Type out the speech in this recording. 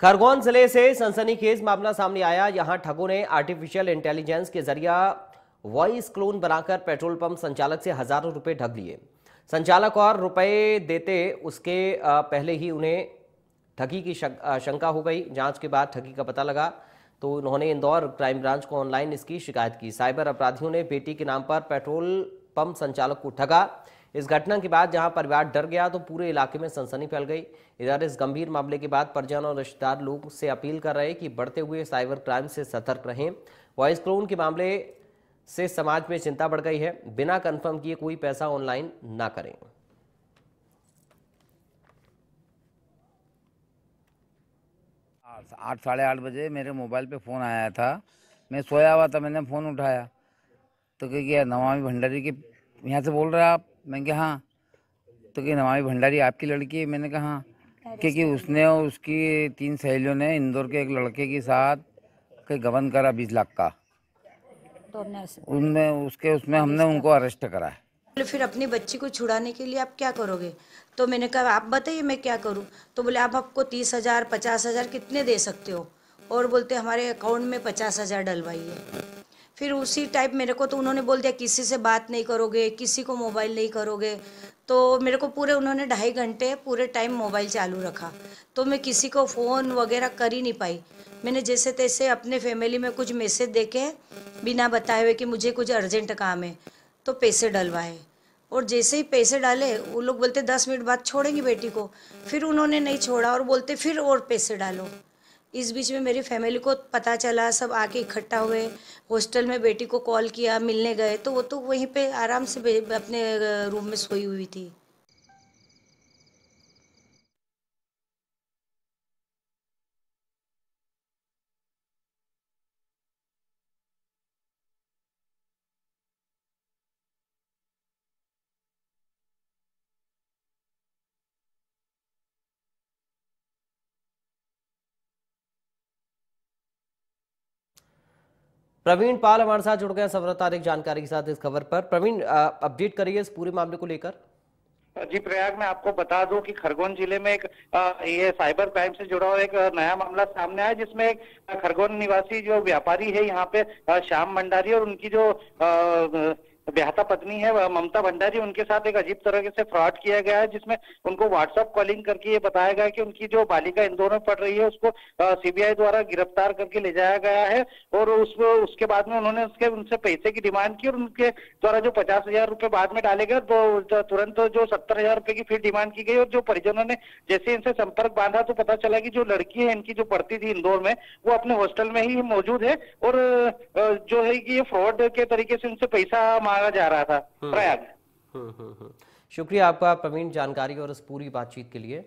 खरगोन जिले से सनसनीखेज मामला सामने आया यहां ठगों ने आर्टिफिशियल इंटेलिजेंस के जरिया वॉइस क्लोन बनाकर पेट्रोल पंप संचालक से हजारों रुपए ढक लिए संचालक और रुपए देते उसके पहले ही उन्हें ठगी की शंका हो गई जांच के बाद ठगी का पता लगा तो उन्होंने इंदौर क्राइम ब्रांच को ऑनलाइन इसकी शिकायत की साइबर अपराधियों ने बेटी के नाम पर पेट्रोल पंप संचालक को ठगा इस घटना के बाद जहां परिवार डर गया तो पूरे इलाके में सनसनी फैल गई इधर इस गंभीर मामले के बाद परिजन और रिश्तेदार लोग से अपील कर रहे कि बढ़ते हुए साइबर क्राइम से सतर्क रहें वॉइस क्लोन के मामले से समाज में चिंता बढ़ गई है बिना कन्फर्म किए कोई पैसा ऑनलाइन ना करें आठ साढ़े आठ बजे मेरे मोबाइल पे फ़ोन आया था मैं सोया हुआ था मैंने फ़ोन उठाया तो क्योंकि नवामी भंडारी के यहाँ से बोल रहे आप मैंने कहा हाँ तो कि नमामि भंडारी आपकी लड़की है मैंने कहा हाँ क्योंकि उसने और उसकी तीन सहेलियों ने इंदौर के एक लड़के के साथ कहीं गबन करा बीस लाख का तो उनमें उसके उसमें हमने उनको अरेस्ट करा है फिर अपनी बच्ची को छुड़ाने के लिए आप क्या करोगे तो मैंने कहा आप बताइए मैं क्या करूं तो बोले आप आपको तीस हज़ार पचास हज़ार कितने दे सकते हो और बोलते हमारे अकाउंट में पचास हज़ार डलवाइए फिर उसी टाइप मेरे को तो उन्होंने बोल दिया किसी से बात नहीं करोगे किसी को मोबाइल नहीं करोगे तो मेरे को पूरे उन्होंने ढाई घंटे पूरे टाइम मोबाइल चालू रखा तो मैं किसी को फ़ोन वगैरह कर ही नहीं पाई मैंने जैसे तैसे अपने फैमिली में कुछ मैसेज देखे बिना बताए हुए कि मुझे कुछ अर्जेंट काम है तो पैसे डलवाए और जैसे ही पैसे डाले वो लोग बोलते दस मिनट बाद छोड़ेंगी बेटी को फिर उन्होंने नहीं छोड़ा और बोलते फिर और पैसे डालो इस बीच में मेरी फैमिली को पता चला सब आके इकट्ठा हुए हॉस्टल में बेटी को कॉल किया मिलने गए तो वो तो वहीं पे आराम से अपने रूम में सोई हुई थी प्रवीण पाल हमारे साथ जुड़ गए सफलता अधिक जानकारी के साथ इस खबर पर प्रवीण अपडेट करिए इस पूरे मामले को लेकर जी प्रयाग मैं आपको बता दूं कि खरगोन जिले में एक ये साइबर क्राइम से जुड़ा हुआ एक नया मामला सामने आया जिसमें एक खरगोन निवासी जो व्यापारी है यहाँ पे श्याम भंडारी और उनकी जो आ, ब्याहता पत्नी है ममता भंडारी उनके साथ एक अजीब तरह से फ्रॉड किया गया है जिसमें उनको व्हाट्सअप कॉलिंग करके ये बताया गया कि उनकी जो बालिका इंदौर में पड़ रही है उसको सीबीआई द्वारा गिरफ्तार करके ले जाया गया है और उस उसके बाद में उन्होंने उसके उनसे पैसे की डिमांड की और उनके द्वारा जो पचास हजार रुपए बाद में डाले गए तो, तो तुरंत जो सत्तर हजार रुपए की फिर डिमांड की गई और जो परिजनों ने जैसे इनसे संपर्क बांधा तो पता चला कि जो लड़की है इनकी जो पड़ती थी इंदौर में वो अपने हॉस्टल में ही मौजूद है और जो है कि ये फ्रॉड के तरीके से उनसे पैसा मारा जा रहा था हम्म, प्रयाग हम्म, हम्म, शुक्रिया आपका प्रवीण जानकारी और इस पूरी बातचीत के लिए